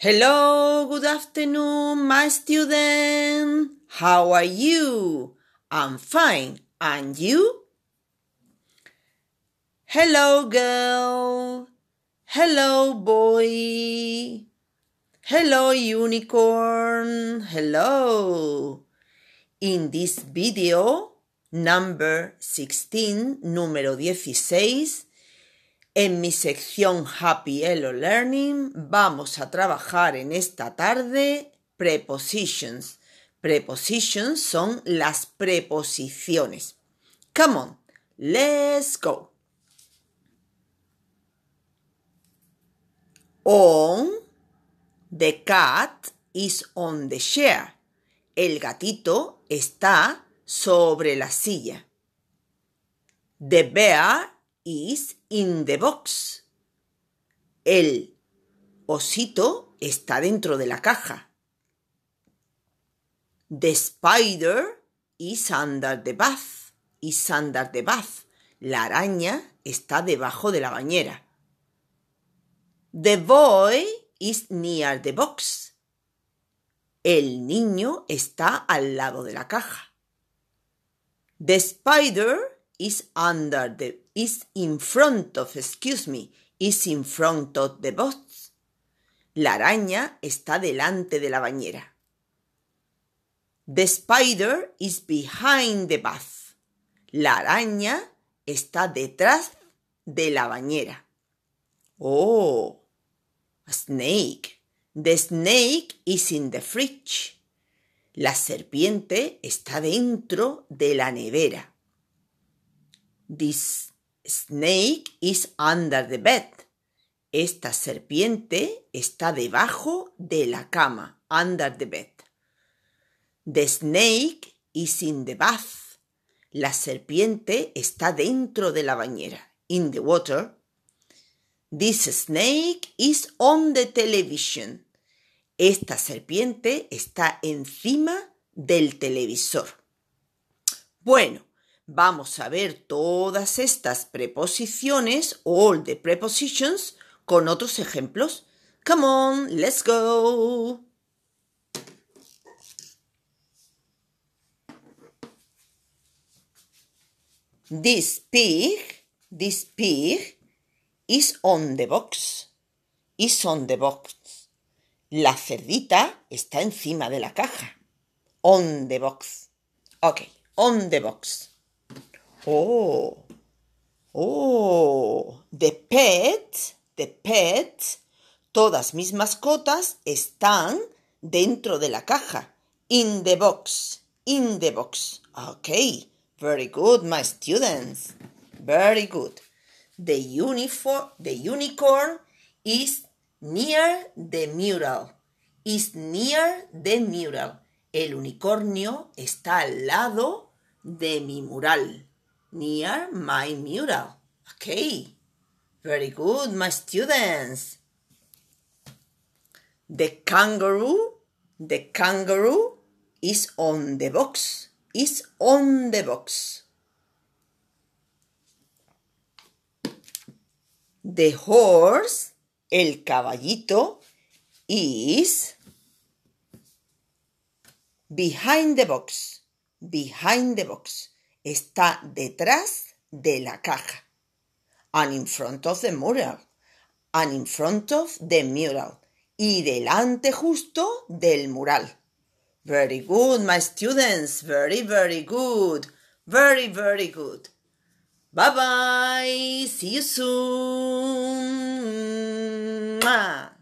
Hello, good afternoon, my student. How are you? I'm fine. And you? Hello, girl. Hello, boy. Hello, unicorn. Hello. In this video, number 16, número 16, En mi sección Happy Hello Learning vamos a trabajar en esta tarde prepositions. Prepositions son las preposiciones. Come on, let's go. On, the cat is on the chair. El gatito está sobre la silla. The bear is in the box. El osito está dentro de la caja. The spider is under the bath. Is under the bath. La araña está debajo de la bañera. The boy is near the box. El niño está al lado de la caja. The spider is under the is in front of, excuse me, is in front of the box. La araña está delante de la bañera. The spider is behind the bath. La araña está detrás de la bañera. Oh, a snake. The snake is in the fridge. La serpiente está dentro de la nevera. This snake is under the bed. Esta serpiente está debajo de la cama, under the bed. The snake is in the bath. La serpiente está dentro de la bañera, in the water. This snake is on the television. Esta serpiente está encima del televisor. Bueno, vamos a ver todas estas preposiciones, all the prepositions, con otros ejemplos. Come on, let's go. This pig, this pig is on the box. Is on the box. La cerdita está encima de la caja. On the box. Ok, on the box. Oh. Oh. The pet. The pet. Todas mis mascotas están dentro de la caja. In the box. In the box. Okay. Very good, my students. Very good. The the unicorn is near the mural. Is near the mural. El unicornio está al lado de mi mural near my mural. Okay, very good, my students. The kangaroo, the kangaroo is on the box, is on the box. The horse, el caballito, is behind the box, behind the box está detrás de la caja. And in front of the mural. And in front of the mural. Y delante justo del mural. Very good, my students. Very, very good. Very, very good. Bye bye. See you soon.